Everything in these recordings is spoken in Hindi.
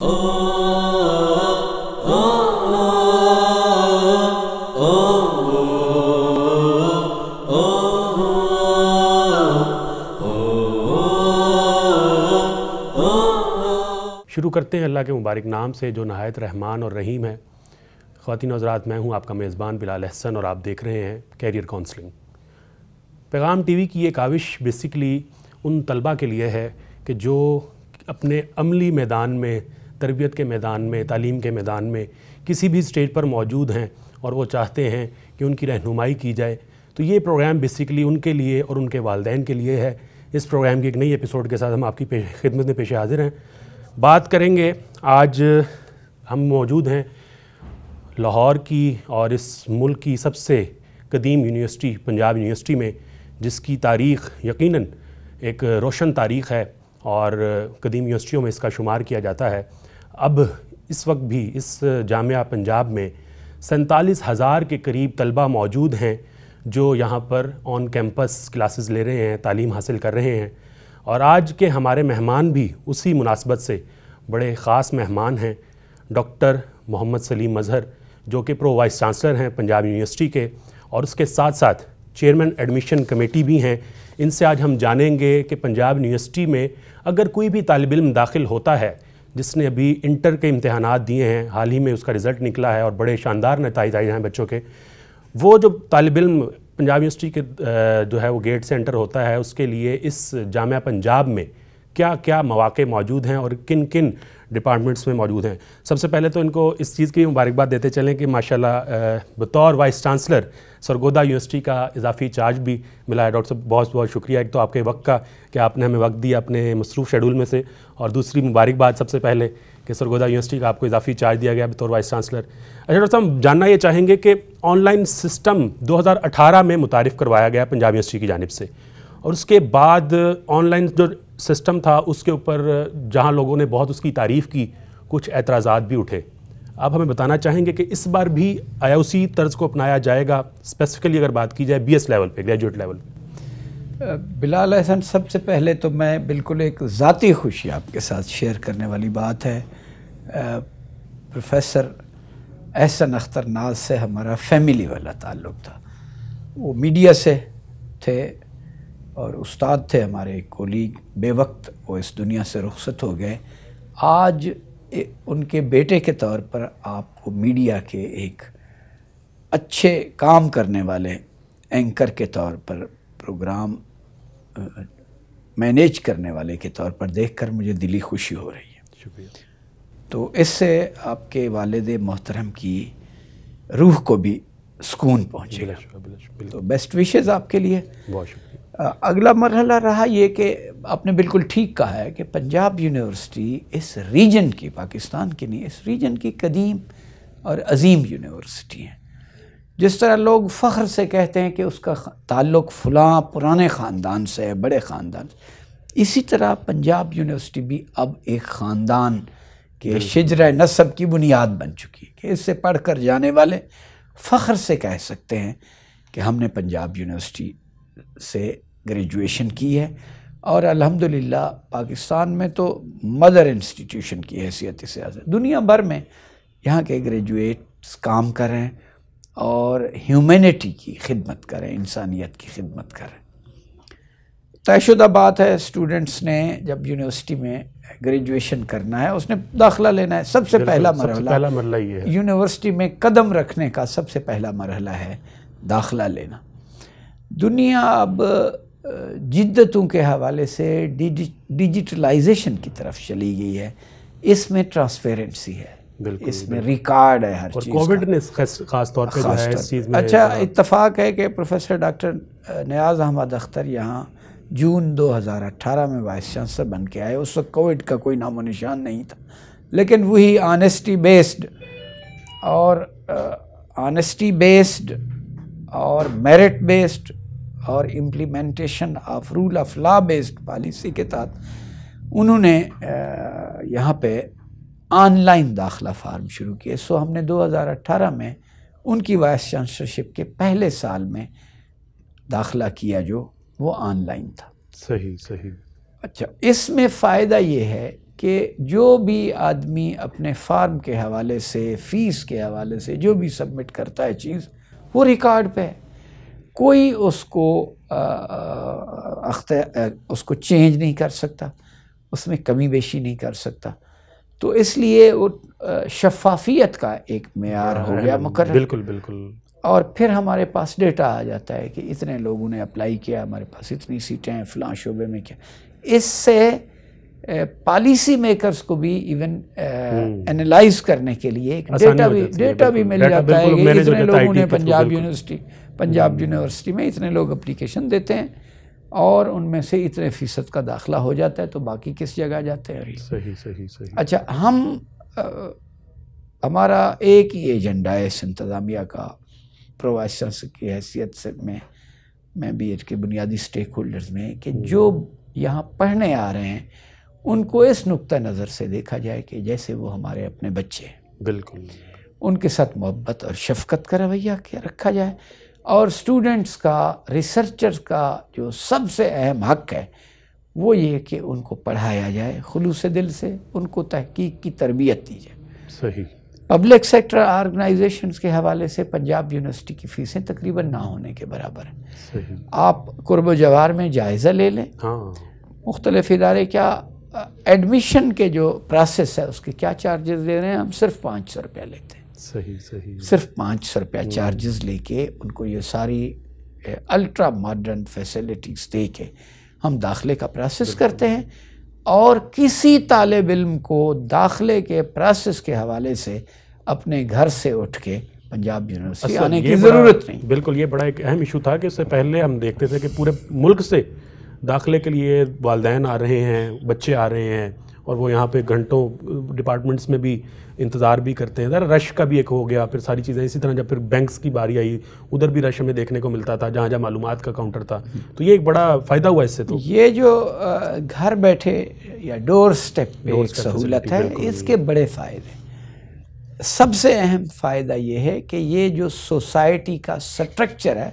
शुरू करते हैं अल्लाह के मुबारक नाम से जो नहायत रहमान और रहीम है ख़वान हजरात मैं हूँ आपका मेज़बान बिलाल अहसन और आप देख रहे हैं कैरियर काउंसलिंग पैगाम टीवी की ये काविश बेसिकली उन तलबा के लिए है कि जो अपने अमली मैदान में तरबियत के मैदान में तालीम के मैदान में किसी भी स्टेज पर मौजूद हैं और वो चाहते हैं कि उनकी रहनुमाई की जाए तो ये प्रोग्राम बेसिकली उनके लिए और उनके वालदेन के लिए है इस प्रोग्राम की एक नई एपिसोड के साथ हम आपकी खिदमत में पेश हाजिर हैं बात करेंगे आज हम मौजूद हैं लाहौर की और इस मुल्क की सबसे कदीम यूनिवर्सिटी पंजाब यूनिवर्सिटी में जिसकी तारीख़ यकीन एक रोशन तारीख़ है और कदीम यूनिवर्सिटियों में इसका शुमार किया जाता है अब इस वक्त भी इस जामिया पंजाब में सैंतालीस हज़ार के करीब तलबा मौजूद हैं जो यहाँ पर ऑन कैंपस क्लासेस ले रहे हैं तालीम हासिल कर रहे हैं और आज के हमारे मेहमान भी उसी मुनासबत से बड़े ख़ास मेहमान हैं डॉक्टर मोहम्मद सलीम मज़हर जो कि प्रो वाइस चांसलर हैं पंजाब यूनिवर्सिटी के और उसके साथ साथ चेयरमैन एडमिशन कमेटी भी हैं इनसे आज हम जानेंगे कि पंजाब यूनिवर्सिटी में अगर कोई भी तालब इम दाखिल होता है जिसने अभी इंटर के इम्तहान दिए हैं हाल ही में उसका रिज़ल्ट निकला है और बड़े शानदार नतज आए हैं बच्चों के वो जो तालब इम पंजाब यूनिवर्सिटी के जो है वो गेट से एंटर होता है उसके लिए इस जामिया पंजाब में क्या क्या मौाक़े मौजूद हैं और किन किन डिपार्टमेंट्स में मौजूद हैं सबसे पहले तो इनको इस चीज़ की मुबारकबाद देते चलें कि माशाल्लाह बतौर वाइस चांसलर सरगोदा यूनिवर्सिटी का इजाफी चार्ज भी मिला है डॉक्टर साहब बहुत बहुत शुक्रिया एक तो आपके वक्त का कि आपने हमें वक्त दिया अपने मसरूफ़ शेड्यूल में से और दूसरी मुबारकबाद सबसे पहले कि सरगोदा यूनिवर्सिटी का आपको इजाफी चार्ज दिया गया बतौर वाइस चांसलर अच्छा डॉक्टर साहब जानना ये चाहेंगे कि ऑनलाइन सिस्टम दो में मुतारफ़ करवाया गया पंजाब यूनिवर्सिटी की जानब से और उसके बाद ऑनलाइन जो सिस्टम था उसके ऊपर जहाँ लोगों ने बहुत उसकी तारीफ़ की कुछ एतराज़ात भी उठे आप हमें बताना चाहेंगे कि इस बार भी आया तर्ज को अपनाया जाएगा स्पेसिफिकली अगर बात की जाए बी लेवल पर ग्रेजुएट लेवल बिलाल अहसन सबसे पहले तो मैं बिल्कुल एक ज़ाती खुशी आपके साथ शेयर करने वाली बात है प्रोफेसर एहसन अख्तर नाज से हमारा फैमिली वाला ताल्लुक़ था वो मीडिया से थे और उस्ताद थे हमारे एक कोलीग बेवक्त वो इस दुनिया से रुखसत हो गए आज उनके बेटे के तौर पर आपको मीडिया के एक अच्छे काम करने वाले एंकर के तौर पर प्रोग्राम मैनेज करने वाले के तौर पर देखकर मुझे दिली खुशी हो रही है शुक्रिया तो इससे आपके वालद मोहतरम की रूह को भी सुकून पहुँचेगा तो बेस्ट विशेज़ आपके लिए बहुत शुक्रिया अगला मरहला रहा ये कि आपने बिल्कुल ठीक कहा है कि पंजाब यूनिवर्सिटी इस रीजन की पाकिस्तान की नहीं इस रीजन की कदीम और अजीम यूनिवर्सिटी है जिस तरह लोग फ़ख्र से कहते हैं कि उसका ताल्लुक़ फलां पुराने ख़ानदान से है बड़े ख़ानदान से इसी तरह पंजाब यूनिवर्सिटी भी अब एक ख़ानदान के शजर नसब की बुनियाद बन चुकी है कि इससे पढ़ कर जाने वाले फ़ख्र से कह सकते हैं कि हमने पंजाब यूनिवर्सिटी से ग्रेजुएशन की है और अल्हम्दुलिल्लाह पाकिस्तान में तो मदर इंस्टीट्यूशन की हैसियत से आज दुनिया भर में यहाँ के ग्रेजुएट्स काम करें और ह्यूमैनिटी की खिदमत करें इंसानियत की खिदमत करें तयशुदा बात है स्टूडेंट्स ने जब यूनिवर्सिटी में ग्रेजुएशन करना है उसने दाखला लेना है सबसे पहला मरहला पहला ये है यूनिवर्सिटी में कदम रखने का सबसे पहला मरहला है दाखला लेना दुनिया अब जिद्दतों के हवाले से डिजि, डिजिटलाइजेशन की तरफ चली गई है इसमें ट्रांसपेरेंसी है इसमें रिकॉर्ड है हर चीज़ कोविड ने खास तौर पे जो है इस चीज़ में अच्छा हाँ। इतफाक़ है कि प्रोफेसर डॉक्टर नियाज अहमद अख्तर यहाँ जून 2018 में वाइस चांसलर बन के आए उस वक्त कोविड का कोई नामो निशान नहीं था लेकिन वही आनेस्टी बेस्ड और आनेस्टी बेस्ड और मेरिट बेस्ड और implementation of rule of law based policy के तहत उन्होंने यहाँ पे ऑनलाइन दाखला फार्म शुरू किए सो हमने 2018 में उनकी वाइस चांसलरशिप के पहले साल में दाखला किया जो वो ऑनलाइन था सही सही अच्छा इसमें फ़ायदा ये है कि जो भी आदमी अपने फार्म के हवाले से फ़ीस के हवाले से जो भी सबमिट करता है चीज़ वो रिकॉर्ड पे है कोई उसको अख्त उसको चेंज नहीं कर सकता उसमें कमी बेशी नहीं कर सकता तो इसलिए वो शफाफियत का एक मैार हो गया मकर बिल्कुल बिल्कुल और फिर हमारे पास डेटा आ जाता है कि इतने लोगों ने अप्लाई किया हमारे पास इतनी सीटें हैं फ़लाँ शोबे में क्या इससे पॉलिसी मेकर्स को भी इवन एनालाइज हम्म। करने के लिए एक डेटा भी डेटा भी मिल जाता है इतने लोगों ने पंजाब यूनिवर्सिटी पंजाब यूनिवर्सिटी हम्म। में इतने लोग अप्लीकेशन देते हैं और उनमें से इतने फ़ीसद का दाखिला हो जाता है तो बाकी किस जगह जाते हैं सही सही सही अच्छा हम आ, हमारा एक ही एजेंडा है इस इंतज़ामिया का प्रोवासन की हैसियत से मैं मैं बी एड के बुनियादी स्टेक होल्डर्स में कि हम्म। जो यहाँ पढ़ने आ रहे हैं उनको इस नुक़ नज़र से देखा जाए कि जैसे वो हमारे अपने बच्चे हैं बिल्कुल उनके साथ मोहब्बत और शफकत का रवैया क्या रखा जाए और स्टूडेंट्स का रिसर्चर्स का जो सबसे अहम हक है वो ये कि उनको पढ़ाया जाए खलूस दिल से उनको तहकीक की तरबियत दी जाए सही पब्लिक सेक्टर ऑर्गेनाइजेशंस के हवाले से पंजाब यूनिवर्सिटी की फ़ीसें तकरीबन ना होने के बराबर हैं आप कुर्ब जवार में जायज़ा ले लें हाँ। मुख्तलिफ इदारे क्या एडमिशन के जो प्रोसेस है उसके क्या चार्जेस दे रहे हैं हम सिर्फ पाँच सौ रुपया लेते हैं सही सही सिर्फ पाँच सौ रुपया चार्जेस हम्म। लेके उनको ये सारी अल्ट्रा मॉडर्न फैसिलिटीज़ दे के हम दाखिले का प्रोसेस करते हैं और किसी तालब इल्म को दाखिले के प्रोसेस के हवाले से अपने घर से उठ के पंजाब यूनिवर्सिटी आने की ज़रूरत नहीं बिल्कुल ये बड़ा एक अहम इशू था कि इससे पहले हम देखते थे कि पूरे मुल्क से दाखिले के लिए वालदेन आ रहे हैं बच्चे आ रहे हैं और वो यहाँ पे घंटों डिपार्टमेंट्स में भी इंतज़ार भी करते हैं ज़रा रश का भी एक हो गया फिर सारी चीज़ें इसी तरह जब फिर बैंक्स की बारी आई उधर भी रश हमें देखने को मिलता था जहाँ जहाँ मालूम का काउंटर था तो ये एक बड़ा फ़ायदा हुआ इससे तो ये जो घर बैठे या डोर स्टेप पे एक सहूलत है इसके बड़े फ़ायदे सबसे अहम फ़ायदा ये है कि ये जो सोसाइटी का स्ट्रक्चर है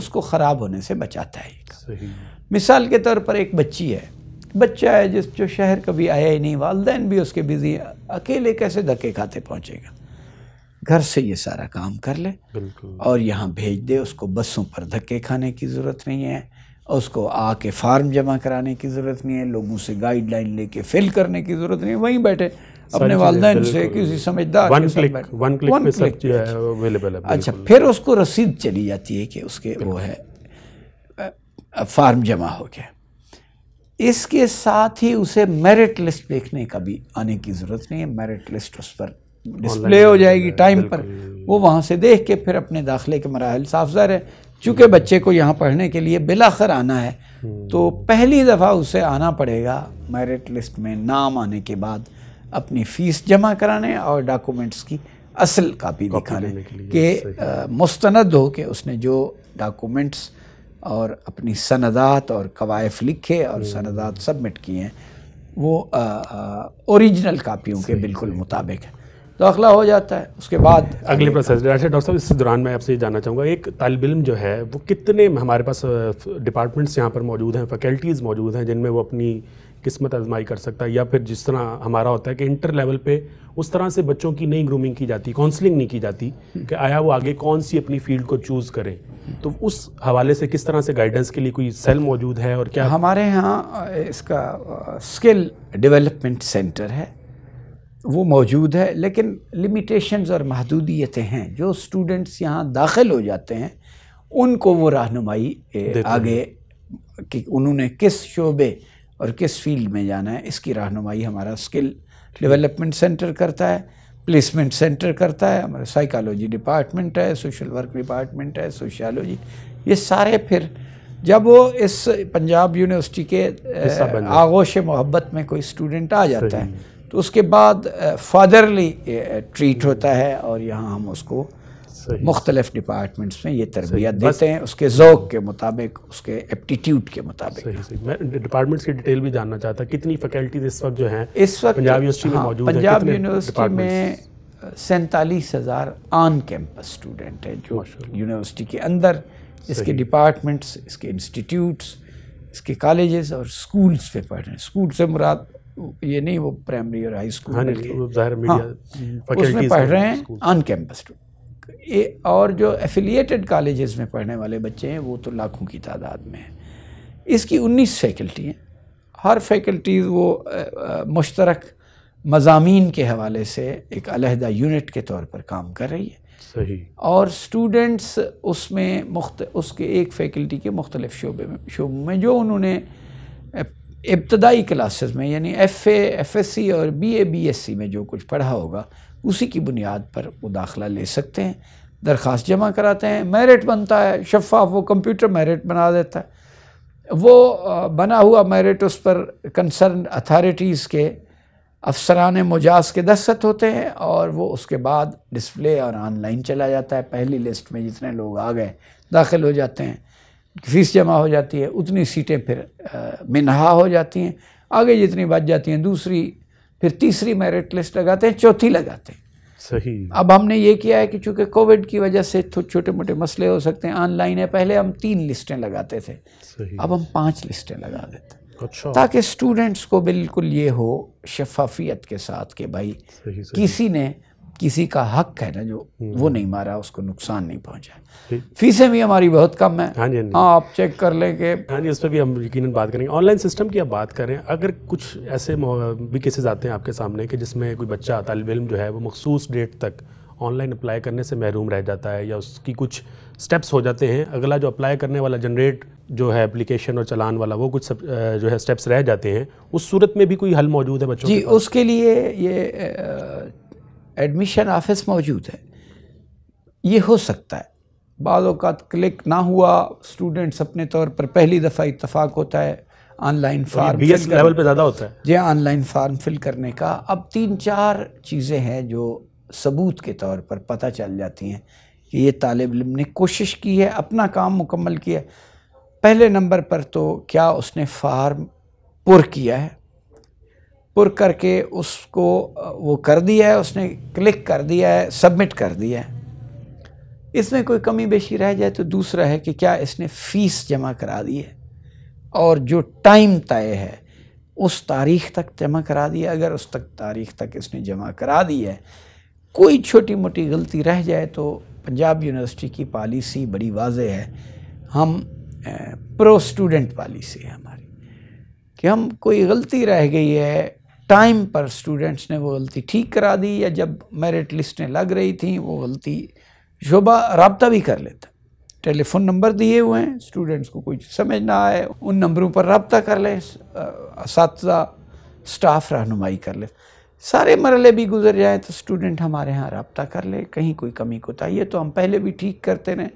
उसको ख़राब होने से बचाता है मिसाल के तौर पर एक बच्ची है बच्चा है जिस जो शहर कभी आया ही नहीं वालदेन भी उसके बिजी अकेले कैसे धक्के खाते पहुँचेगा घर से ये सारा काम कर ले और यहाँ भेज दे उसको बसों पर धक्के खाने की ज़रूरत नहीं है उसको आके फार्म जमा कराने की ज़रूरत नहीं है लोगों से गाइडलाइन लेके फिल करने की ज़रूरत नहीं है वहीं बैठे अपने वालदेन से किसी समझदार वन क्लिक वन क्लिक जो है अवेलेबल है अच्छा फिर उसको रसीद चली जाती है कि उसके वो है फार्म जमा हो गया इसके साथ ही उसे मेरिट लिस्ट देखने का भी आने की ज़रूरत नहीं है मेरिट लिस्ट उस पर डिस्प्ले हो जाएगी टाइम पर वो वहाँ से देख के फिर अपने दाखिले के मराहल साफ ज़र है चूँकि बच्चे को यहाँ पढ़ने के लिए बिलाखर आना है हम्म। तो पहली दफ़ा उसे आना पड़ेगा मेरिट लिस्ट में नाम आने के बाद अपनी फ़ीस जमा कराने और डॉक्यूमेंट्स की असल कापी दिखाने के मुस्तंद हो के उसने जो डॉक्यूमेंट्स और अपनी सनदात और कवायफ लिखे और हम्म। सनदात सबमिट किए हैं वो ओरिजिनल कापियों के बिल्कुल मुताबिक है दाखिला हो जाता है उसके बाद अगले प्रोसेस अच्छा, डॉक्टर साहब इस दौरान मैं आपसे ये जानना चाहूँगा एक तालब इम जो है वो कितने हमारे पास डिपार्टमेंट्स यहाँ पर मौजूद हैं फैकल्टीज़ मौजूद हैं जिनमें वो अपनी किस्मत आजमाई कर सकता है या फिर जिस तरह हमारा होता है कि इंटर लेवल पे उस तरह से बच्चों की नई ग्रूमिंग की जाती काउंसलिंग नहीं की जाती कि आया वो आगे कौन सी अपनी फील्ड को चूज़ करें तो उस हवाले से किस तरह से गाइडेंस के लिए कोई सेल मौजूद है और क्या हमारे यहाँ इसका स्किल डेवलपमेंट सेंटर है वो मौजूद है लेकिन लिमिटेशंस और महदूदियतें हैं जो स्टूडेंट्स यहाँ दाखिल हो जाते हैं उनको वो रहनुमाई आगे कि उन्होंने किस शोबे और किस फील्ड में जाना है इसकी रहनुमाई हमारा स्किल डेवलपमेंट सेंटर करता है प्लेसमेंट सेंटर करता है हमारा साइकोलॉजी डिपार्टमेंट है सोशल वर्क डिपार्टमेंट है सोशियालॉजी ये सारे फिर जब वो इस पंजाब यूनिवर्सिटी के आगोश मोहब्बत में कोई स्टूडेंट आ जाता है तो उसके बाद फादरली ट्रीट होता है और यहाँ हम उसको मुख्तलिफ डिपार्टमेंट्स में ये तरबियत देते हैं उसके जोक के मुताबिक उसके एप्टीट्यूड के मुताबिक डिपार्टमेंट्स की डिटेल भी जानना चाहता कितनी फैकल्टीज इस वक्त जो है इस वक्त पंजाब यूनिवर्सिटी में हाँ, मौजूद पंजाब यूनिवर्सिटी में सैंतालीस हज़ार ऑन कैंपस स्टूडेंट हैं जो यूनिवर्सिटी के अंदर इसके डिपार्टमेंट्स इसके इंस्टीट्यूट्स इसके कॉलेजेस और स्कूल्स पे पढ़ रहे हैं स्कूल से मुराद ये नहीं वो प्राइमरी और हाई स्कूल हाँ, हाँ उसमें पढ़ रहे हैं ऑन कैंपस स्टूडेंट ए, और जो एफिलिएटेड कॉलेजेस में पढ़ने वाले बच्चे हैं वो तो लाखों की तादाद में हैं इसकी 19 फैकल्टी हैं हर फैकल्टी वो मुश्तरक मजामी के हवाले से एक अलहदा यूनिट के तौर पर काम कर रही है सही और स्टूडेंट्स उसमें मुख्त उसके एक फैकल्टी के मुख्तलिफ शोबे में शोबों में जो उन्होंने इब्तदाई क्लासेस में यानी एफ एफ एस सी और B A B S C में जो कुछ पढ़ा होगा उसी की बुनियाद पर वो दाखला ले सकते हैं दरख्वास्त जमा कराते हैं मेरिट बनता है शफाफ वो कंप्यूटर मेरिट बना देता है वो बना हुआ मेरिट उस पर कंसर्न अथॉरिटीज़ के अफसरान मुजाज के दस्त होते हैं और वो उसके बाद डिस्प्ले और ऑनलाइन चला जाता है पहली लिस्ट में जितने लोग आ गए दाखिल हो जाते हैं फीस जमा हो जाती है उतनी सीटें फिर मिनहा हो जाती हैं आगे जितनी बच जाती हैं दूसरी फिर तीसरी मेरिट लिस्ट लगाते हैं चौथी लगाते हैं सही अब हमने ये किया है कि चूंकि कोविड की वजह से छोटे मोटे मसले हो सकते हैं ऑनलाइन है पहले हम तीन लिस्टें लगाते थे अब हम पांच लिस्टें लगा देते अच्छा। ताकि स्टूडेंट्स को बिल्कुल ये हो शफाफियत के साथ कि भाई किसी ने किसी का हक है ना जो हम्म। वो नहीं मारा उसको नुकसान नहीं पहुंचा फीसें भी हमारी बहुत कम है हाँ, हाँ जी हाँ आप चेक कर लें कि हाँ जी उस पर भी हम यकीन बात करेंगे ऑनलाइन सिस्टम की आप बात करें अगर कुछ ऐसे भी केसेज आते हैं आपके सामने कि जिसमें कोई बच्चा तालब इम जो है वो मखसूस डेट तक ऑनलाइन अप्लाई करने से महरूम रह जाता है या उसकी कुछ स्टेप्स हो जाते हैं अगला जो अप्लाई करने वाला जनरेट जो है एप्लीकेशन और चलान वाला वो कुछ सब, जो है स्टेप्स रह जाते हैं उस सूरत में भी कोई हल मौजूद है बच्चों जी उसके लिए ये एडमिशन ऑफिस मौजूद है ये हो सकता है बाज़ात क्लिक ना हुआ स्टूडेंट्स अपने तौर पर पहली दफ़ा इतफाक होता है ऑनलाइन फार्म लेवल पे ज़्यादा होता है जी हाँ, ऑनलाइन फार्म फिल करने का अब तीन चार चीज़ें हैं जो सबूत के तौर पर पता चल जाती हैं कि ये तालब इम ने कोशिश की है अपना काम मुकम्मल किया पहले नंबर पर तो क्या उसने फार्म पुर किया है पुर करके उसको वो कर दिया है उसने क्लिक कर दिया है सबमिट कर दिया है इसमें कोई कमी बेशी रह जाए तो दूसरा है कि क्या इसने फ़ीस जमा करा दी है और जो टाइम तय है उस तारीख तक जमा करा दी है अगर उस तक तारीख तक इसने जमा करा दी है कोई छोटी मोटी गलती रह जाए तो पंजाब यूनिवर्सिटी की पॉलिसी बड़ी वाज है हम प्रो स्टूडेंट पॉलिसी है हमारी कि हम कोई गलती रह गई है टाइम पर स्टूडेंट्स ने वो गलती ठीक करा दी या जब मेरिट लिस्टें लग रही थी वो गलती शोभा रबता भी कर लेता टेलीफोन नंबर दिए हुए हैं स्टूडेंट्स को कुछ समझ ना आए उन नंबरों पर रबता कर लें इस स्टाफ रहनुमाई कर ले सारे मरले भी गुजर जाए तो स्टूडेंट हमारे यहाँ रबता कर ले कहीं कोई कमी कोताही है तो हम पहले भी ठीक करते रहें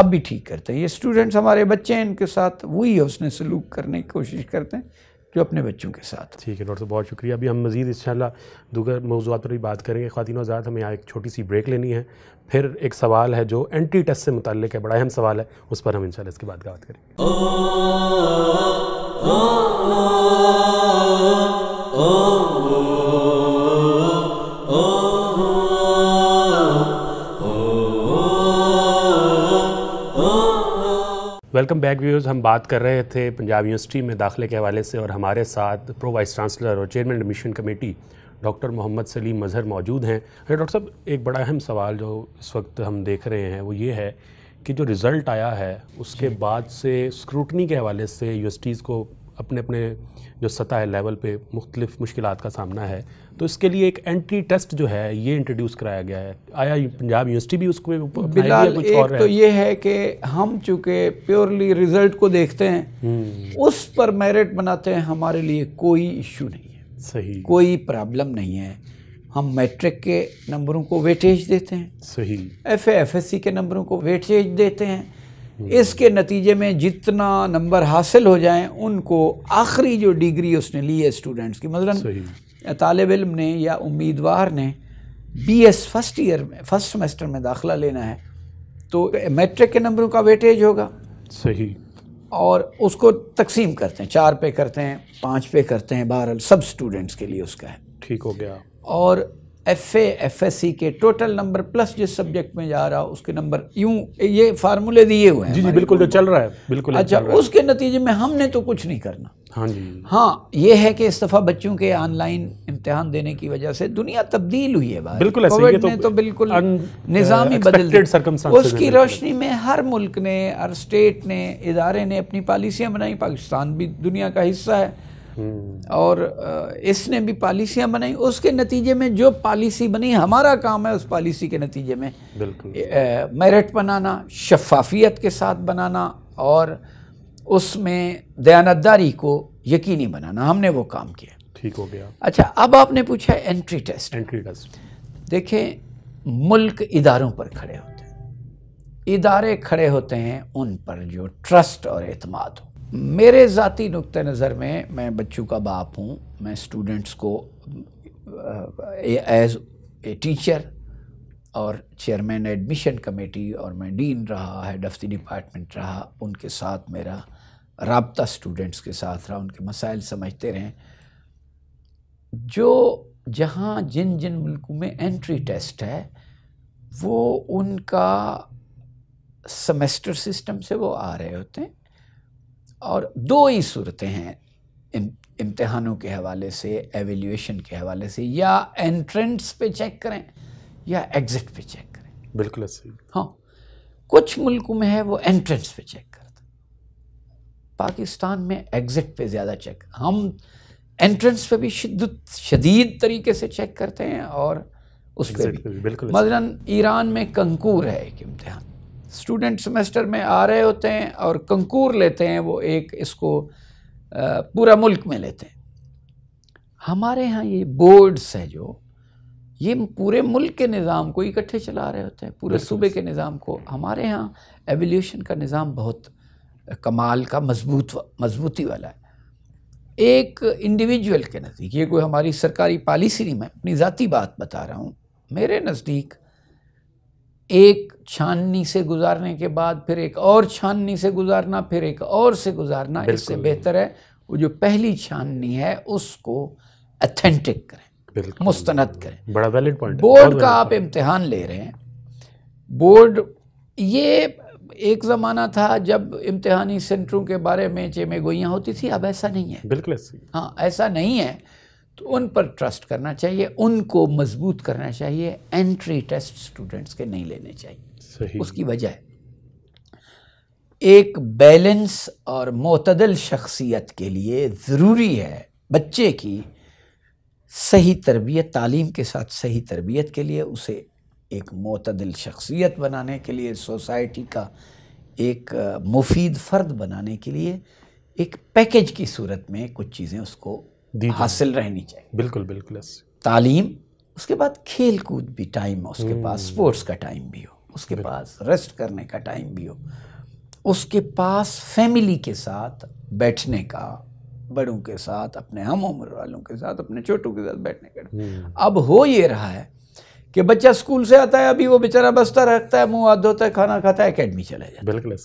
अब भी ठीक करते हैं ये स्टूडेंट्स हमारे बच्चे हैं इनके साथ वही है उसने सलूक करने की कोशिश करते हैं जो अपने बच्चों के साथ ठीक है डॉक्टर साहब बहुत शुक्रिया अभी हम मज़ीद इन दूगर मौजूद पर भी बात करेंगे खातिन आज़ाद हमें यहाँ एक छोटी सी ब्रेक लेनी है फिर एक सवाल है जो एंटी टेस्ट से मुतल है बड़ा अहम सवाल है उस पर हम इन बात का बात करेंगे वेलकम बैक व्यूज़ हम बात कर रहे थे पंजाब यूनिवर्सिटी में दाखिले के हवाले से और हमारे साथ प्रो वाइस चांसलर और chairman admission committee doctor Mohammad Saleem Mazhar मौजूद हैं अरे डॉक्टर साहब एक बड़ा अहम सवाल जो इस वक्त हम देख रहे हैं वो ये है कि जो रिज़ल्ट आया है उसके बाद से स्क्रूटनी के हवाले से यूनिवर्सिटीज़ को अपने अपने जो सतह है लेवल पे मुख्तलिफ मुश्किल का सामना है तो इसके लिए एक एंट्री टेस्ट जो है ये इंट्रोड्यूस कराया गया है आया पंजाब यूनिवर्सिटी भी उसको बिलाल कुछ एक और तो ये है कि हम चूँकि प्योरली रिजल्ट को देखते हैं हम्म। उस पर मेरिट बनाते हैं हमारे लिए कोई इशू नहीं है सही कोई प्रॉब्लम नहीं है हम मैट्रिक के नंबरों को वेटेज देते हैं सही एफ एफ एस सी के नंबरों को वेटेज देते हैं हम्म। इसके नतीजे में जितना नंबर हासिल हो जाए उनको आखिरी जो डिग्री उसने ली है स्टूडेंट्स की मतलब तालब इम ने या उम्मीदवार ने बी एस फर्स्ट ईयर में फर्स्ट सेमेस्टर में दाखिला लेना है तो मैट्रिक के नंबरों का वेटेज होगा सही और उसको तकसीम करते हैं चार पे करते हैं पाँच पे करते हैं बहरहाल सब स्टूडेंट्स के लिए उसका है ठीक हो गया और F A F S C के टोटल नंबर प्लस जिस सब्जेक्ट में जा रहा हो उसके नंबर यूं ये फार्मूले दिए हुए हैं जी जी बिल्कुल जो अच्छा, चल रहा है बिल्कुल अच्छा उसके नतीजे में हमने तो कुछ नहीं करना हाँ जी हाँ ये है कि इस दफ़ा बच्चों के ऑनलाइन इम्तहान देने की वजह से दुनिया तब्दील हुई है बिल्कुल कोविड तो ने तो बिल्कुल निज़ाम ही uh, बदल उसकी रोशनी में हर मुल्क ने हर स्टेट ने इदारे ने अपनी पॉलिसियाँ बनाई पाकिस्तान भी दुनिया का हिस्सा है हम्म। और इसने भी पॉलिसियाँ बनाई उसके नतीजे में जो पॉलिसी बनी हमारा काम है उस पॉलिसी के नतीजे में बिल्कुल मेरिट बनाना शफाफियत के साथ बनाना और उसमें दयानतदारी को यकीनी बनाना हमने वो काम किया ठीक हो गया अच्छा अब आपने पूछा है एंट्री टेस्ट एंट्री टेस्ट देखें मुल्क इदारों पर खड़े होते हैं इदारे खड़े होते हैं उन पर जो ट्रस्ट और अतमाद हो मेरे ज़ाती नुक़ नज़र में मैं बच्चों का बाप हूँ मैं स्टूडेंट्स को एज ए टीचर और चेयरमैन एडमिशन कमेटी और मैं डीन रहा हेड ऑफ़ द डिपार्टमेंट रहा उनके साथ मेरा रबता स्टूडेंट्स के साथ रहा उनके मसाइल समझते रहें जो जहाँ जिन जिन मुल्कों में एंट्री टेस्ट है वो उनका सेमेस्टर सिस्टम से वो आ रहे होते हैं और दो ही सूरतें हैं इम्तहानों के हवाले से एवेल्यूशन के हवाले से या एंट्रेंस पे चेक करें या एग्ज़िट पे चेक करें बिल्कुल सही हाँ कुछ मुल्कों में है वो एंट्रेंस पे चेक करता पाकिस्तान में एग्ज़िट पे ज़्यादा चेक हम एंट्रेंस पे भी शदीद तरीके से चेक करते हैं और उस पर बिल्कुल मदरन ईरान में कंकूर है एक इम्तहान स्टूडेंट सेमेस्टर में आ रहे होते हैं और कंकूर लेते हैं वो एक इसको पूरा मुल्क में लेते हैं हमारे यहाँ ये बोर्ड्स है जो ये पूरे मुल्क के निज़ाम को इकट्ठे चला रहे होते हैं पूरे सूबे के निज़ाम को हमारे यहाँ एवोल्यूशन का निज़ाम बहुत कमाल का मजबूत मजबूती वाला है एक इंडिविजुअल के नज़दीक ये कोई हमारी सरकारी पॉलिसी नहीं मैं अपनी ज़ाती बात बता रहा हूँ मेरे नज़दीक एक छाननी से गुजारने के बाद फिर एक और छाननी से गुजारना फिर एक और से गुजारना इससे बेहतर है वो जो पहली छाननी है उसको अथेंटिक करें मुस्तनद करें बड़ा वैलिड पॉइंट बोर्ड का आप इम्तिहान ले रहे हैं बोर्ड ये एक ज़माना था जब इम्तहानी सेंटरों के बारे में चेमेगोइयाँ होती थी अब ऐसा नहीं है बिल्कुल ऐसी हाँ ऐसा नहीं है तो उन पर ट्रस्ट करना चाहिए उनको मजबूत करना चाहिए एंट्री टेस्ट स्टूडेंट्स के नहीं लेने चाहिए सही। उसकी वजह एक बैलेंस और मतदल शख्सियत के लिए ज़रूरी है बच्चे की सही तरबियत तालीम के साथ सही तरबियत के लिए उसे एक मतदल शख्सियत बनाने के लिए सोसाइटी का एक मुफीद फ़र्द बनाने के लिए एक पैकेज की सूरत में कुछ चीज़ें उसको हासिल रहनी चाहिए बिल्कुल बिल्कुल तालीम उसके बाद खेल कूद भी टाइम हम्म। हो उसके पास स्पोर्ट्स का टाइम भी हो उसके पास रेस्ट करने का टाइम भी हो उसके पास फैमिली के साथ बैठने का बड़ों के साथ अपने हम उम्र वालों के साथ अपने छोटों के साथ बैठने का हम्म। अब हो ये रहा है कि बच्चा स्कूल से आता है अभी वो बेचारा बस्ता रखता है मुंह हाथ धोता है खाना खाता है अकेडमी चला जाता है बिल्कुल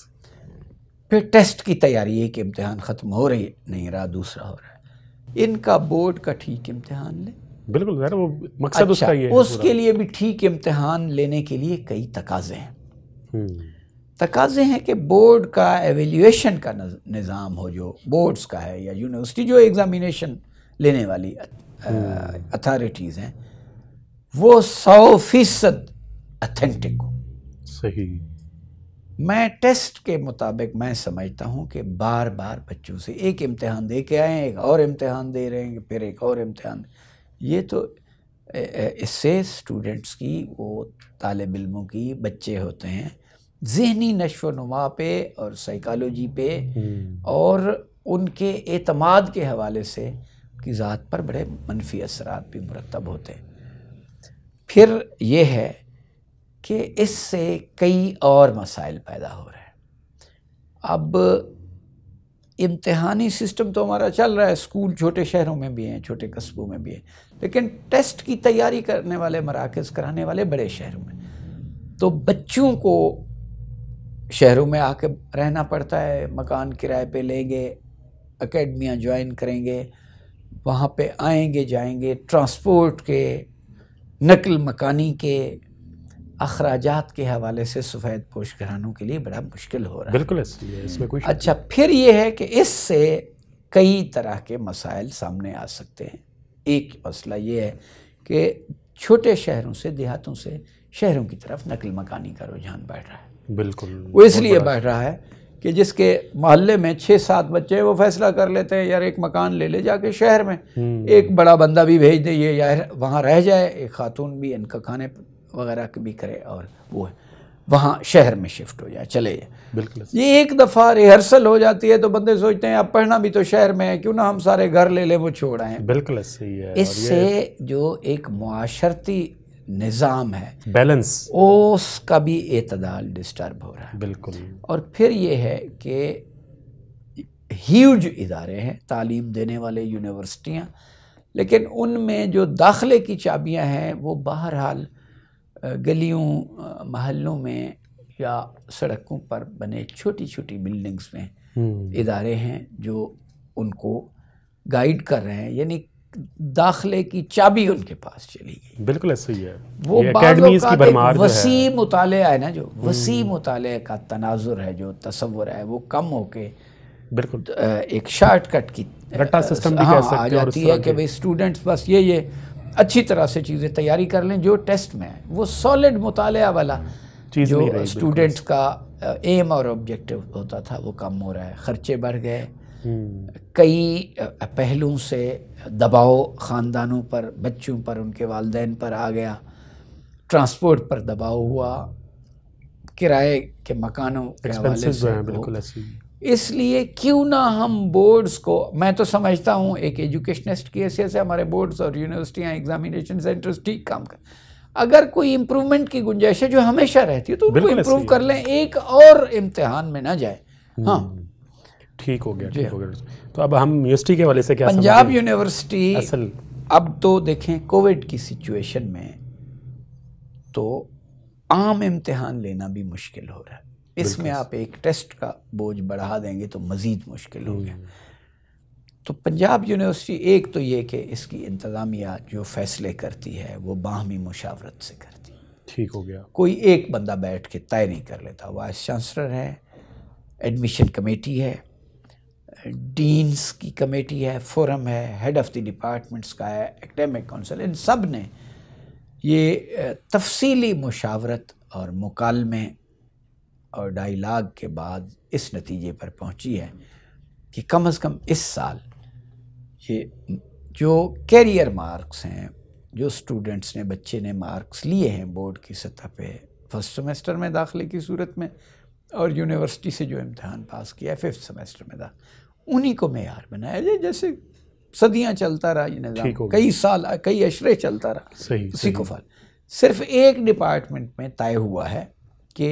फिर टेस्ट की तैयारी एक इम्तहान ख़त्म हो रही है नहीं रहा दूसरा हो रहा इनका बोर्ड का ठीक इम्तहान लें बिल्कुल वो मकसद अच्छा, उसका ये है उसके लिए भी ठीक इम्तहान लेने के लिए कई तकाजे हैं हम्म। तकाजे हैं कि बोर्ड का एवेल्यूशन का निज़ाम हो जो बोर्ड्स का है या यूनिवर्सिटी जो एग्ज़ामिनेशन लेने वाली अथॉरिटीज़ हम्म। हैं वो सौ फीसद अथेंटिक हो सही मैं टेस्ट के मुताबिक मैं समझता हूँ कि बार बार बच्चों से एक इम्तहान दे के आए एक और इम्तहान दे रहे हैं फिर एक और इम्तहान ये तो इससे स्टूडेंट्स की वो तालब इलमों की बच्चे होते हैं जहनी नशो नुमा पे और साइकालोजी पे हम्म। और उनके अतमाद के हवाले से उनकी ज़ात पर बड़े मनफी असरात भी मुरतब होते हैं फिर ये है कि इससे कई और मसाइल पैदा हो रहे हैं अब इम्तहानी सिस्टम तो हमारा चल रहा है स्कूल छोटे शहरों में भी हैं छोटे कस्बों में भी हैं लेकिन टेस्ट की तैयारी करने वाले मराकज़ कराने वाले बड़े शहरों में तो बच्चों को शहरों में आके रहना पड़ता है मकान किराए पे लेंगे अकेडमियाँ ज्वाइन करेंगे वहाँ पे आएंगे जाएंगे ट्रांसपोर्ट के नकल मकानी के अखराजात के हवाले से सफ़ेद पोश घरानों के लिए बड़ा मुश्किल हो रहा है बिल्कुल इसमें कोई अच्छा फिर ये है कि इससे कई तरह के मसाइल सामने आ सकते हैं एक मसला ये है कि छोटे शहरों से देहातों से शहरों की तरफ नकल मकानी का रुझान बढ़ रहा है बिल्कुल वो इसलिए बढ़ रहा है कि जिसके मोहल्ले में छः सात बच्चे वो फैसला कर लेते हैं यार एक मकान ले ले जाके शहर में हम्म। एक बड़ा बंदा भी भेज दे ये यार वहाँ रह जाए एक खातून भी इनका खाने वगैरह भी करे और वो है वहाँ शहर में शिफ्ट हो जाए चले जाए बिल्कुल ये एक दफ़ा रिहर्सल हो जाती है तो बंदे सोचते हैं अब पढ़ना भी तो शहर में है क्यों ना हम सारे घर ले लें वो छोड़ आए बिल्कुल सही है इससे जो एक माशरती निज़ाम है बैलेंस उसका भी अतदाल डिस्टर्ब हो रहा है बिल्कुल और फिर ये है कि ह्यूज इदारे हैं तालीम देने वाले यूनिवर्सिटियाँ लेकिन उनमें जो दाखिले की चाबियाँ हैं वो बहरहाल गलियों महलों में या सड़कों पर बने छोटी छोटी बिल्डिंग्स में हम्म। इदारे हैं जो उनको गाइड कर रहे हैं यानी दाखले की चाबी उनके पास चली गई बिल्कुल ऐसा ही है वो की वसी मुताल है ना जो हम्म। वसी मुताल का तनाजुर है जो तस्वुर है वो कम होके बिल्कुल एक शॉर्टकट की रट्टा सिस्टम भी हाँ, कह सकते आ जाती है कि भाई स्टूडेंट्स बस ये ये अच्छी तरह से चीज़ें तैयारी कर लें जो टेस्ट में है वो सॉलिड मुताल वाला जो स्टूडेंट का एम और ऑब्जेक्टिव होता था वो कम हो रहा है ख़र्चे बढ़ गए हम्म। कई पहलुओं से दबाव ख़ानदानों पर बच्चों पर उनके वालदेन पर आ गया ट्रांसपोर्ट पर दबाव हुआ किराए के मकानों के हवाले से इसलिए क्यों ना हम बोर्ड्स को मैं तो समझता हूँ एक एजुकेशनिस्ट की हैसियत से हमारे बोर्ड्स और यूनिवर्सिटियाँ एग्जामिनेशन सेंटर्स ठीक काम कर अगर कोई इम्प्रूवमेंट की गुंजाइश है जो हमेशा रहती है तो उनको इम्प्रूव कर लें एक और इम्तिहान में ना जाए हम्म। हाँ ठीक हो गया ठीक हाँ। हो गया तो अब हम यूनिवर्सिटी के वाले से क्या पंजाब यूनिवर्सिटी असल अब तो देखें कोविड की सिचुएशन में तो आम इम्तिहान लेना भी मुश्किल हो रहा है इसमें आप एक टेस्ट का बोझ बढ़ा देंगे तो मज़ीद मुश्किल हो गया हम्म। तो पंजाब यूनिवर्सिटी एक तो ये कि इसकी इंतज़ामिया जो फैसले करती है वो बाहमी मुशावरत से करती है ठीक हो गया कोई एक बंदा बैठ के तय नहीं कर लेता वाइस चांसलर है एडमिशन कमेटी है डीन्स की कमेटी है फोरम है हेड ऑफ़ द डिपार्टमेंट्स का है एकेडमिक काउंसिल इन सब ने ये तफसीली मुशावरत और मकालमे और डायलाग के बाद इस नतीजे पर पहुंची है कि कम से कम इस साल ये जो कैरियर मार्क्स हैं जो स्टूडेंट्स ने बच्चे ने मार्क्स लिए हैं बोर्ड की सतह पे फर्स्ट सेमेस्टर में दाखिले की सूरत में और यूनिवर्सिटी से जो इम्तहान पास किया फिफ्थ सेमेस्टर में दाखिल उन्हीं को मैार बनाया जाए जैसे सदियाँ चलता रहा ये निज़ाम कई साल कई अशरे चलता रहा सही, उसी सही। को फल सिर्फ एक डिपार्टमेंट में तय हुआ है कि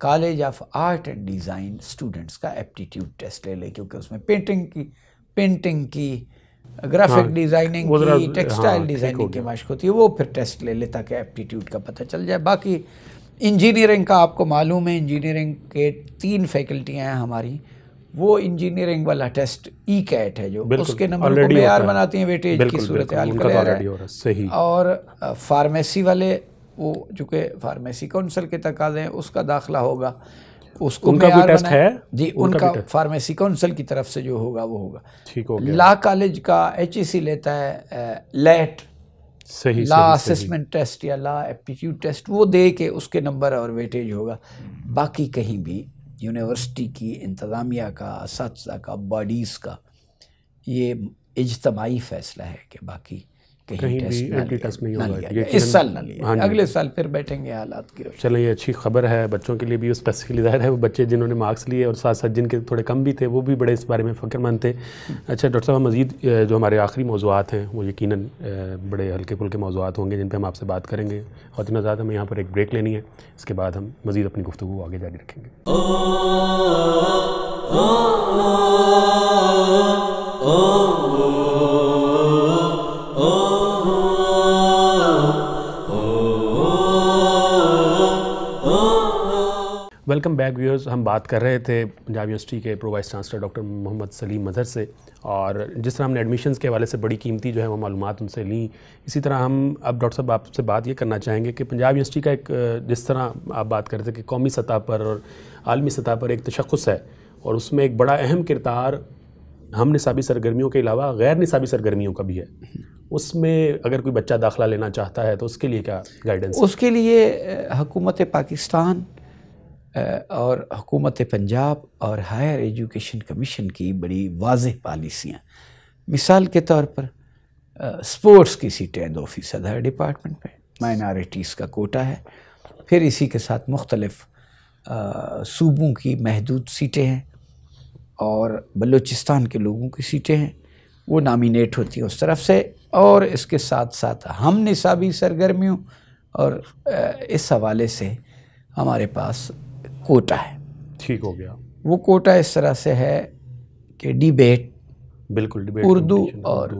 college of art and design students का एप्टीट्यूड टेस्ट ले ले क्योंकि उसमें पेंटिंग की पेंटिंग की ग्राफिक हाँ, डिज़ाइनिंग की टेक्सटाइल हाँ, डिज़ाइनिंग की माशक होती है वो फिर टेस्ट ले ले ताकि एप्टीट्यूड का पता चल जाए बाकी इंजीनियरिंग का आपको मालूम है इंजीनियरिंग के तीन फैकल्टियाँ हैं हमारी वो इंजीनियरिंग वाला टेस्ट ई कैट है जो उसके नंबर को मेयार बनाती हैं वेटेज की सूरत हाल तो सही और फार्मेसी वाले वो चूँकि फार्मेसी काउंसिल के तकाजे हैं उसका दाखिला होगा उसको उनका भी टेस्ट है जी उनका, उनका फार्मेसी काउंसिल की तरफ से जो होगा वो होगा ठीक हो गया लॉ कॉलेज का एच लेता है लेट सही ला असेसमेंट टेस्ट या ला एप्टीट्यूड टेस्ट वो दे के उसके नंबर और वेटेज होगा बाकी कहीं भी यूनिवर्सिटी की इंतज़ामिया का इस का बॉडीज़ का ये इजतमाही फ़ैसला है कि बाकी इस साल ना लिया अगले साल फिर बैठेंगे हालात की चलो ये अच्छी खबर है बच्चों के लिए भी स्पेसिफिकली जाहिर है वो बच्चे जिन्होंने मार्क्स लिए और साथ साथ जिनके थोड़े कम भी थे वो भी बड़े इस बारे में फ़िक्रमंद थे अच्छा डॉक्टर साहब मजीद जो हमारे आखिरी मौजूद हैं वो यकीन बड़े हल्के फुल्के मौजूद होंगे जिन पर हम आपसे बात करेंगे और इतना ज़्यादा हमें यहाँ पर एक ब्रेक लेनी है इसके बाद हम मज़ीद अपनी गुफ्तु आगे जारी रखेंगे वेलकम बैक व्यूअर्स हम बात कर रहे थे पंजाब यूनिवर्सिटी के pro vice chancellor doctor Mohammad Saleem Mazhar से और जिस तरह हमने एडमिशन्स के हवाले से बड़ी कीमती जो है वो मालूम उनसे ली इसी तरह हम अब डॉक्टर साहब आपसे बात ये करना चाहेंगे कि पंजाब यूनिवर्सिटी का एक जिस तरह आप बात कर रहे थे कि कौमी सतह पर और आलमी सतह पर एक तशखस है और उसमें एक बड़ा अहम किरदार हम निसाबी सरगर्मियों के अलावा गैर निसाबी सरगर्मियों का भी है उसमें अगर कोई बच्चा दाखिला लेना चाहता है तो उसके लिए क्या गाइडेंस उसके लिए हुकूमत पाकिस्तान और हुकूमत पंजाब और हायर एजुकेशन कमीशन की बड़ी वाज पॉलिसियाँ मिसाल के तौर पर स्पोर्ट्स की सीटें दो फ़ीसद हर डिपार्टमेंट में माइनॉरिटीज़ का कोटा है फिर इसी के साथ मुख्तलफ़ सूबों की महदूद सीटें हैं और बलूचिस्तान के लोगों की सीटें हैं वो नामिनेट होती हैं उस तरफ से और इसके साथ साथ हम निसाबी सरगर्मियों और इस हवाले से हमारे पास कोटा है ठीक हो गया वो कोटा इस तरह से है कि डिबेट बिल्कुल डिबेट उर्दू और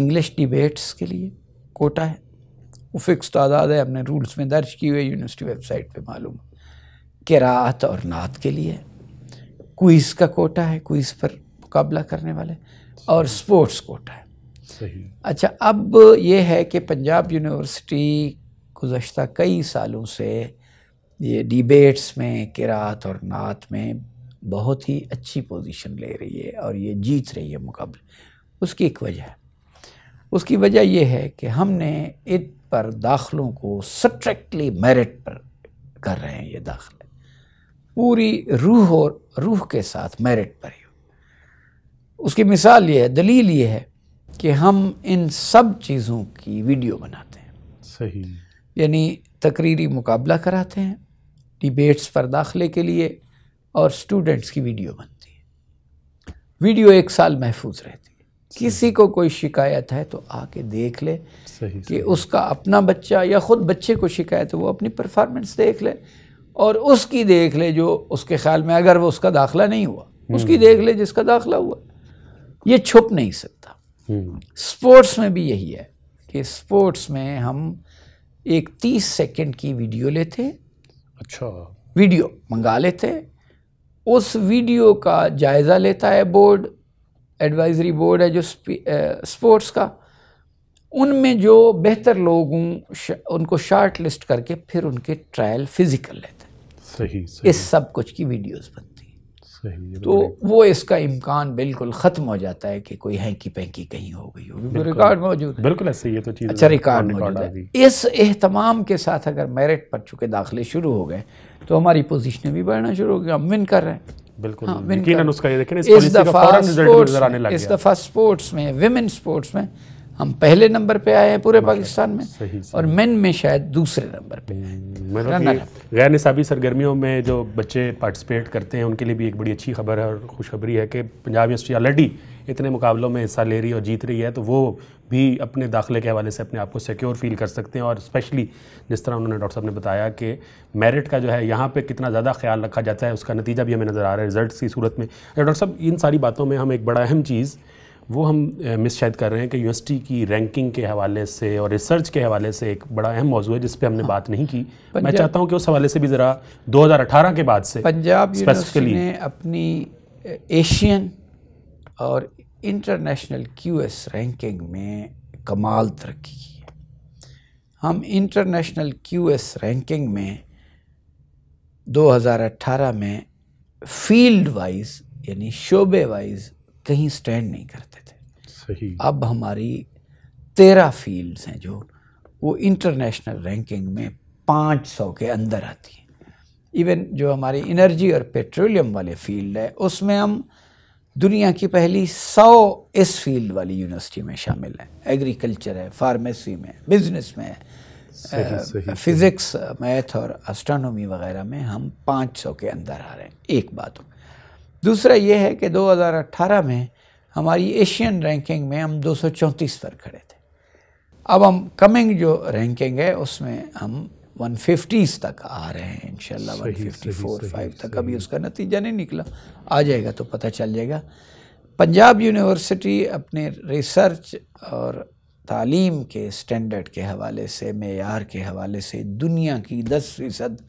इंग्लिश डिबेट्स के लिए कोटा है वो फिक्स तादाद है अपने रूल्स में दर्ज की हुई यूनिवर्सिटी वेबसाइट पे मालूम किरात और नात के लिए क्विज़ का कोटा है क्विज़ पर मुकाबला करने वाले और स्पोर्ट्स कोटा है सही अच्छा अब ये है कि पंजाब यूनिवर्सिटी गुज्त कई सालों से ये डिबेट्स में किरात और नात में बहुत ही अच्छी पोजीशन ले रही है और ये जीत रही है मुकाबले उसकी एक वजह है उसकी वजह यह है कि हमने इन पर दाखलों को स्ट्रिक्टली मेरिट पर कर रहे हैं ये दाखले पूरी रूह और रूह के साथ मेरिट पर ही उसकी मिसाल ये है दलील ये है कि हम इन सब चीज़ों की वीडियो बनाते हैं सही यानी तकरीरी मुकाबला कराते हैं डिबेट्स पर दाखिले के लिए और स्टूडेंट्स की वीडियो बनती है वीडियो एक साल महफूज रहती है किसी को कोई शिकायत है तो आके देख ले सही, कि सही। उसका अपना बच्चा या ख़ुद बच्चे को शिकायत है वो अपनी परफॉर्मेंस देख ले और उसकी देख ले जो उसके ख्याल में अगर वो उसका दाखला नहीं हुआ हम्म। उसकी देख ले जिसका दाखला हुआ ये छुप नहीं सकता हम्म। स्पोर्ट्स में भी यही है कि स्पोर्ट्स में हम एक तीस सेकेंड की वीडियो लेते हैं अच्छा वीडियो मंगा लेते उस वीडियो का जायज़ा लेता है बोर्ड एडवाइजरी बोर्ड है जो स्पोर्ट्स का उनमें जो बेहतर लोग हूँ उनको शार्ट लिस्ट करके फिर उनके ट्रायल फिज़िकल लेते हैं सही, सही इस सब कुछ की वीडियोस बनती तो वो इसका इम्कान बिल्कुल ख़त्म हो जाता है कि कोई हैंकी पैंकी कहीं हो गई हो रिकॉर्ड मौजूद बिल्कुल ऐसे है तो चीज़ अच्छा रिकॉर्ड मौजूद है इस अहतमाम के साथ अगर मेरिट पर चुके दाखिले शुरू हो गए तो हमारी पोजिशन भी बढ़ना शुरू हो गई हम विन कर रहे हैं बिल्कुल हाँ, उसका ये इस दफ़ा स्पोर्ट्स में विमेन स्पोर्ट्स में हम पहले नंबर पे आए हैं पूरे पाकिस्तान में सही, सही। और मेन में शायद दूसरे नंबर पे आए हम्म, मतलब गैर निसाबी सरगर्मियों में जो बच्चे पार्टिसिपेट करते हैं उनके लिए भी एक बड़ी अच्छी खबर है और खुशखबरी है कि पंजाब यूनिवर्सिटी ऑलरेडी इतने मुकाबलों में हिस्सा ले रही है और जीत रही है तो वो भी अपने दाखिले के हवाले से अपने आप को सिक्योर फील कर सकते हैं और स्पेशली जिस तरह उन्होंने डॉक्टर साहब ने बताया कि मेरिट का जो है यहाँ पे कितना ज़्यादा ख्याल रखा जाता है उसका नतीजा भी हमें नज़र आ रहा है रिजल्ट की सूरत में डॉक्टर साहब इन सारी बातों में हम एक बड़ा अहम चीज़ वो हम मिस शायद कर रहे हैं कि यूनिवर्सिटी की रैंकिंग के हवाले से और रिसर्च के हवाले से एक बड़ा अहम मौजूद है जिस पर हमने हाँ। बात नहीं की मैं चाहता हूँ कि उस हवाले से भी ज़रा 2018 के बाद से पंजाब स्पेसिफिकली ने अपनी एशियन और इंटरनेशनल एस रैंकिंग में कमाल तरक्की की है हम इंटरनेशनल एस रैंकिंग में 2018 में फील्ड वाइज यानी शोबे वाइज कहीं स्टैंड नहीं करते थे सही अब हमारी तेरह फील्ड्स हैं जो वो इंटरनेशनल रैंकिंग में पाँच सौ के अंदर आती हैं इवन जो हमारी एनर्जी और पेट्रोलियम वाले फील्ड है उसमें हम दुनिया की पहली सौ इस फील्ड वाली यूनिवर्सिटी में शामिल हैं एग्रीकल्चर है फार्मेसी में बिजनेस में फिज़िक्स मैथ और एस्ट्रोनॉमी वगैरह में हम पाँच सौ के अंदर आ रहे हैं एक बात हो दूसरा ये है कि 2018 में हमारी एशियन रैंकिंग में हम 234 पर खड़े थे अब हम कमिंग जो रैंकिंग है उसमें हम 150s तक आ रहे हैं इनशाला 154 5 तक अभी उसका नतीजा नहीं निकला आ जाएगा तो पता चल जाएगा पंजाब यूनिवर्सिटी अपने रिसर्च और तालीम के स्टैंडर्ड के हवाले से मैार के हवाले से दुनिया की दस फ़ीसद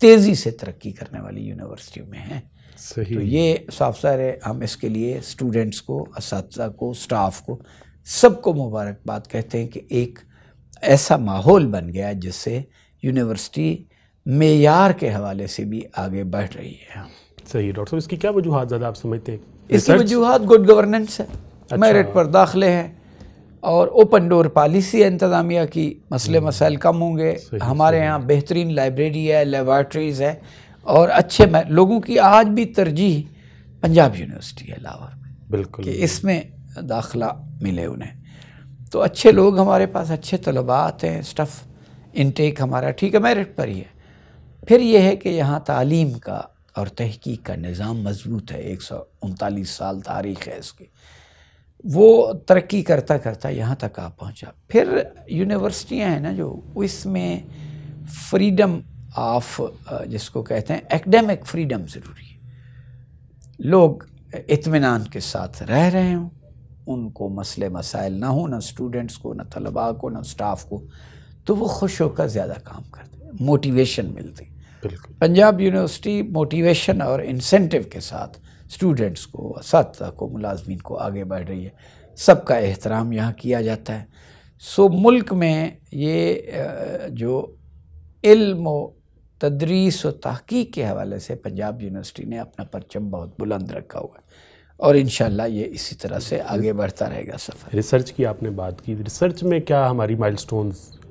तेज़ी से तरक्की करने वाली यूनिवर्सिटी में है तो सही तो ये साफ है हम इसके लिए स्टूडेंट्स को इस को स्टाफ को सबको मुबारकबाद कहते हैं कि एक ऐसा माहौल बन गया जिससे यूनिवर्सिटी मैार के हवाले से भी आगे बढ़ रही है सही डॉक्टर साहब इसकी क्या वजूहत ज़्यादा आप समझते हैं इसकी वजूहत गुड गवर्नेंस है अच्छा। मेरिट पर दाखिले हैं और ओपन डोर पॉलिसी है इंतज़ामिया की मसले हम्म। मसाइल कम होंगे हमारे यहाँ बेहतरीन लाइब्रेरी है लेबॉर्ट्रीज़ है और अच्छे लोगों की आज भी तरजीह पंजाब यूनिवर्सिटी है लाहौर में बिल्कुल कि इसमें दाखला मिले उन्हें तो अच्छे लोग हमारे पास अच्छे तलबात हैं स्टफ़ इनटेक हमारा ठीक है मेरिट पर ही है फिर यह है कि यहाँ तालीम का और तहकीक का निज़ाम मजबूत है एक सौ उनतालीस साल तारीख़ है इसकी वो तरक्की करता करता यहाँ तक आ पहुँचा फिर यूनिवर्सिटियाँ हैं ना जो इसमें फ्रीडम ऑफ uh, जिसको कहते हैं एकेडमिक फ्रीडम ज़रूरी है लोग इतमान के साथ रह रहे हों उनको मसले मसाइल ना हो ना स्टूडेंट्स को ना तलबा को ना स्टाफ को तो वो खुश होकर ज़्यादा काम करते हैं मोटिवेशन मिलती पंजाब यूनिवर्सिटी मोटिवेशन और इंसेंटिव के साथ स्टूडेंट्स को इस को मुलाजमीन को आगे बढ़ रही है सबका एहतराम यहाँ किया जाता है सो मुल्क में ये जो इल्म तदरीस व तहकीक के हवाले से पंजाब यूनिवर्सिटी ने अपना परचम बहुत बुलंद रखा हुआ है और इन ये इसी तरह से आगे बढ़ता रहेगा सफ़र रिसर्च की आपने बात की रिसर्च में क्या हमारी माइल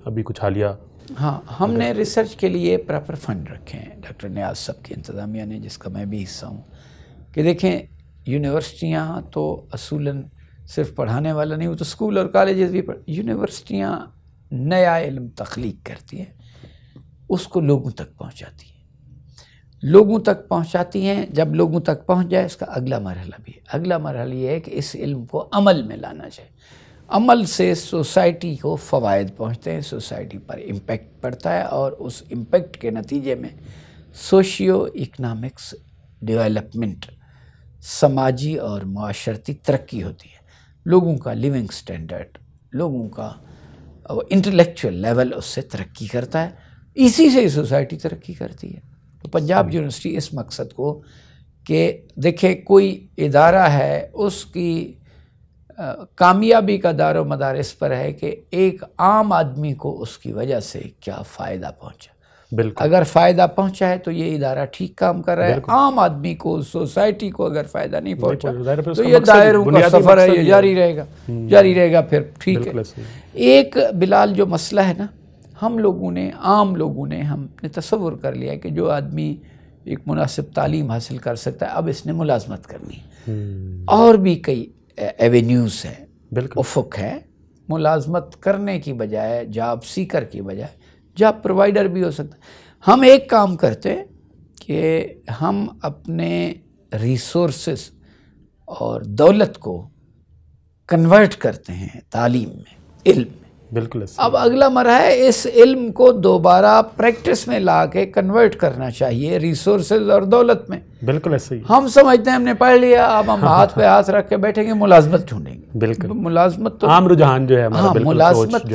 अभी कुछ हालिया हाँ हमने रिसर्च के लिए प्रॉपर फंड रखे हैं डॉक्टर न्याज साहब की इंतज़ामिया ने जिसका मैं भी हिस्सा हूँ कि देखें यूनिवर्सिटियाँ तो असूलन सिर्फ पढ़ाने वाला नहीं वो तो स्कूल और कॉलेज भी पढ़ यूनिवर्सिटियाँ नया इलम तख्लीक करती हैं उसको लोगों तक पहुंचाती है लोगों तक पहुंचाती हैं जब लोगों तक पहुंच जाए इसका अगला मरहला भी है अगला मरहला ये है कि इस इल्म को अमल में लाना चाहिए अमल से सोसाइटी को फ़वाद पहुंचते हैं सोसाइटी पर इम्पेक्ट पड़ता है और उस इम्पेक्ट के नतीजे में सोशियो इकनॉमिक्स डेवलपमेंट समाजी और माशरती तरक्की होती है लोगों का लिविंग स्टैंडर्ड लोगों का इंटेलेक्चुअल लेवल उससे तरक्की करता है इसी से सोसाइटी तरक्की करती है तो पंजाब यूनिवर्सिटी इस मकसद को कि देखे कोई इदारा है उसकी कामयाबी का दारो मदार इस पर है कि एक आम आदमी को उसकी वजह से क्या फ़ायदा पहुँचा बिल्कुल अगर फ़ायदा पहुंचा है तो ये इदारा ठीक काम कर रहा है आम आदमी को सोसाइटी को अगर फ़ायदा नहीं पहुंचा तो ये दायरों का सफ़र है ये जारी रहेगा हम्म। जारी रहेगा फिर ठीक है एक बिलाल जो मसला है ना हम लोगों ने आम लोगों ने हमने तस्वुर कर लिया कि जो आदमी एक मुनासिब तालीम हासिल कर सकता है अब इसने मुलाजमत करनी हम्म। और भी कई एवेन्यूज़ हैं बिल्कुल उफुक है मुलाजमत करने की बजाय जॉब सीकर की बजाय जॉब प्रोवाइडर भी हो सकता हम एक काम करते कि हम अपने रिसोर्स और दौलत को कन्वर्ट करते हैं तालीम में इल्म बिल्कुल अब अगला मर है इस इल्म को दोबारा प्रैक्टिस में ला के कन्वर्ट करना चाहिए रिसोर्स और दौलत में बिल्कुल ऐसे ही हम समझते हैं हमने पढ़ लिया अब हम हाथ पे हाथ रख के बैठेंगे मुलाजमत ढूंढेंगे बिल्कुल मुलाजमत तो आम रुझान जो है हाँ मुलाजमत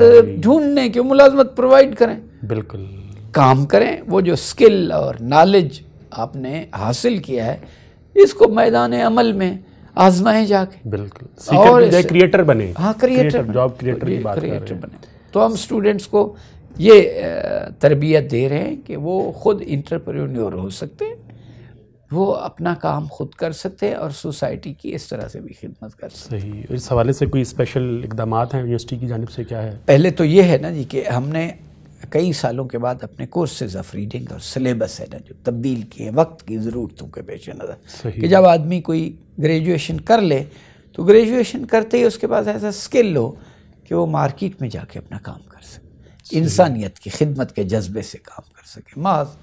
ढूंढने की मुलाजमत प्रोवाइड करें बिल्कुल काम करें वो जो स्किल और नॉलेज आपने हासिल किया है इसको मैदान अमल में आजमाए जाके बिल्कुल और क्रिएटर बने हाँ क्रिएटर जॉब क्रिएटर की बात क्रिएटर बने तो हम स्टूडेंट्स को ये तरबियत दे रहे हैं कि वो ख़ुद इंटरप्रेन्योर हो सकते हैं वो अपना काम खुद कर सकते हैं और सोसाइटी की इस तरह से भी खिदमत कर सकते हैं इस हवाले से कोई स्पेशल इकदाम हैं यूनिवर्सिटी की जानब से क्या है पहले तो ये है ना जी कि हमने कई सालों के बाद अपने कोर्सेज ऑफ रीडिंग और सिलेबस है ना जो तब्दील किए वक्त की ज़रूरतों के पेश नज़र कि जब आदमी कोई ग्रेजुएशन कर ले तो ग्रेजुएशन करते ही उसके पास ऐसा स्किल हो कि वो मार्केट में जाके अपना काम कर सके इंसानियत की खिदमत के जज्बे से काम कर सके माज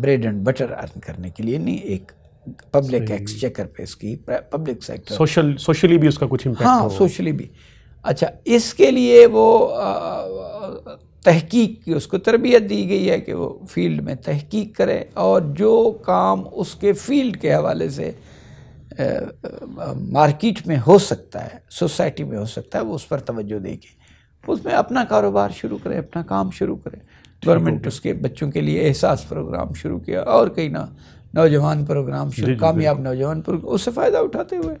ब्रेड एंड बटर अर्न करने के लिए नहीं एक पब्लिक एक्सचेकर पे इसकी पब्लिक सेक्टर सोशल सोशली भी उसका कुछ हाँ सोशली भी अच्छा इसके लिए वो आ, तहकीक की उसको तरबियत दी गई है कि वो फील्ड में तहकीक करे और जो काम उसके फील्ड के हवाले से मार्किट में हो सकता है सोसाइटी में हो सकता है वो उस पर तवज्जो देगी उसमें अपना कारोबार शुरू करें अपना काम शुरू करें गवर्नमेंट उसके बच्चों के लिए एहसास प्रोग्राम शुरू किया और कई ना नौजवान प्रोग्राम शुरू कामयाब नौजवान प्रोग्राम उससे फ़ायदा उठाते हुए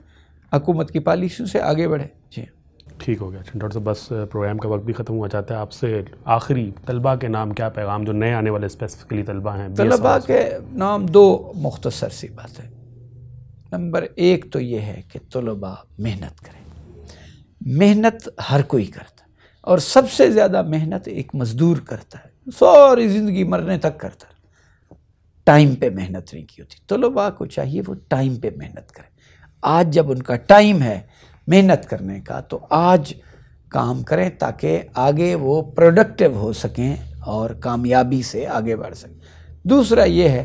हुकूमत की पॉलिसियों से आगे बढ़े जी ठीक हो गया अच्छा डॉक्टर साहब बस प्रोग्राम का वक्त भी ख़त्म हुआ जाता है आपसे आखिरी तलबा के नाम क्या पैगाम जो नए आने वाले स्पेसिफिकली तलबा हैं तलबा के नाम दो मुख्तसर सी बात है नंबर एक तो ये है कि तलबा मेहनत करें मेहनत हर कोई करता है और सबसे ज़्यादा मेहनत एक मज़दूर करता है सारी ज़िंदगी मरने तक करता है टाइम पर मेहनत नहीं की होती तलबा को चाहिए वो टाइम पर मेहनत करें आज जब उनका टाइम है मेहनत करने का तो आज काम करें ताकि आगे वो प्रोडक्टिव हो सकें और कामयाबी से आगे बढ़ सकें दूसरा ये है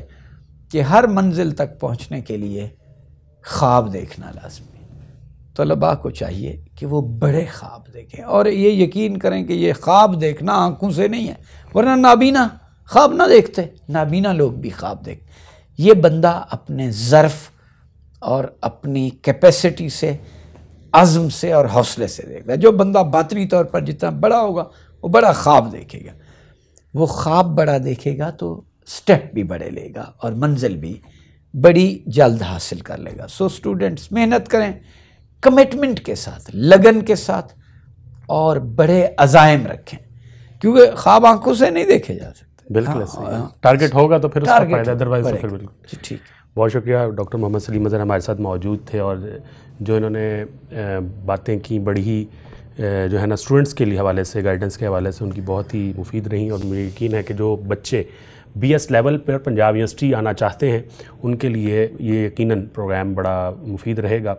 कि हर मंजिल तक पहुंचने के लिए ख्वाब देखना लाजमी तलबा को चाहिए कि वो बड़े ख्वाब देखें और ये यकीन करें कि ये ख्वाब देखना आंखों से नहीं है वरना नाबीना ख्वाब ना देखते नाबीना लोग भी ख्वाब देख ये बंदा अपने ज़र्फ़ और अपनी कैपेसिटी से अज़म से और हौसले से देखता है जो बंदा बातरी तौर पर जितना बड़ा होगा वो बड़ा ख्वाब देखेगा वो ख्वाब बड़ा देखेगा तो स्टेप भी बड़े लेगा और मंजिल भी बड़ी जल्द हासिल कर लेगा सो स्टूडेंट्स मेहनत करें कमिटमेंट के साथ लगन के साथ और बड़े अजायम रखें क्योंकि ख्वाब आंखों से नहीं देखे जा सकते बिल्कुल टारगेट हाँ, हाँ। होगा तो फिर उसका फायदा अदरवाइज तो फिर बिल्कुल ठीक बहुत शुक्रिया डॉक्टर मोहम्मद सलीम अजहर हमारे साथ मौजूद थे और जो इन्होंने बातें की बड़ी ही जो है ना स्टूडेंट्स के लिए हवाले से गाइडेंस के हवाले से उनकी बहुत ही मुफीद रही और मुझे यकीन है कि जो बच्चे बी एस लेवल पर पंजाब यूनिवर्सिटी आना चाहते हैं उनके लिए ये यकीनन प्रोग्राम बड़ा मुफीद रहेगा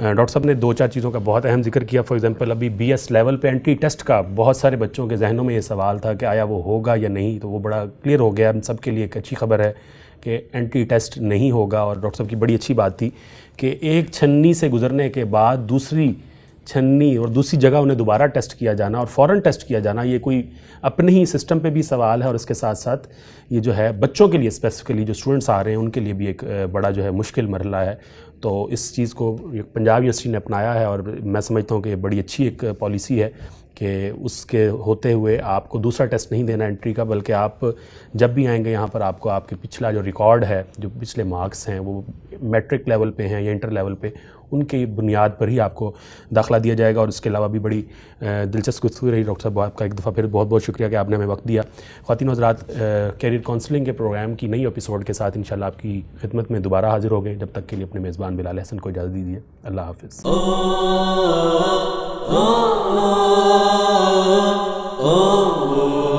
डॉक्टर साहब ने दो चार चीज़ों का बहुत अहम जिक्र किया फॉर एग्ज़ाम्पल अभी बी एस लेवल पे एंट्री टेस्ट का बहुत सारे बच्चों के जहनों में ये सवाल था कि आया वो होगा या नहीं तो वो बड़ा क्लियर हो गया हम सब के लिए एक अच्छी खबर है कि एंटी टेस्ट नहीं होगा और डॉक्टर साहब की बड़ी अच्छी बात थी कि एक छन्नी से गुजरने के बाद दूसरी छन्नी और दूसरी जगह उन्हें दोबारा टेस्ट किया जाना और फ़ौरन टेस्ट किया जाना ये कोई अपने ही सिस्टम पे भी सवाल है और इसके साथ साथ ये जो है बच्चों के लिए स्पेसिफिकली जो स्टूडेंट्स आ रहे हैं उनके लिए भी एक बड़ा जो है मुश्किल मरला है तो इस चीज़ को पंजाब यूनिवर्सिटी ने अपनाया है और मैं समझता हूँ कि ये बड़ी अच्छी एक पॉलिसी है कि उसके होते हुए आपको दूसरा टेस्ट नहीं देना एंट्री का बल्कि आप जब भी आएंगे यहाँ पर आपको आपके पिछला जो रिकॉर्ड है जो पिछले मार्क्स हैं वो मैट्रिक लेवल पे हैं या इंटर लेवल पे उनकी बुनियाद पर ही आपको दाखला दिया जाएगा और इसके अलावा भी बड़ी दिलचस्प गुस्तु रही डॉक्टर साहब आपका एक दफ़ा फिर बहुत बहुत शुक्रिया कि आपने हमें वक्त दिया खातिन हजरात कैरियर काउंसलिंग के प्रोग्राम की नई एपिसोड के साथ इन आपकी खिदमत में दोबारा हाजिर हो गए जब तक के लिए अपने मेज़बान बिलाल हसन को इजाज़त दीजिए अल्लाह हाफिज़ oh, oh, oh, oh. oh.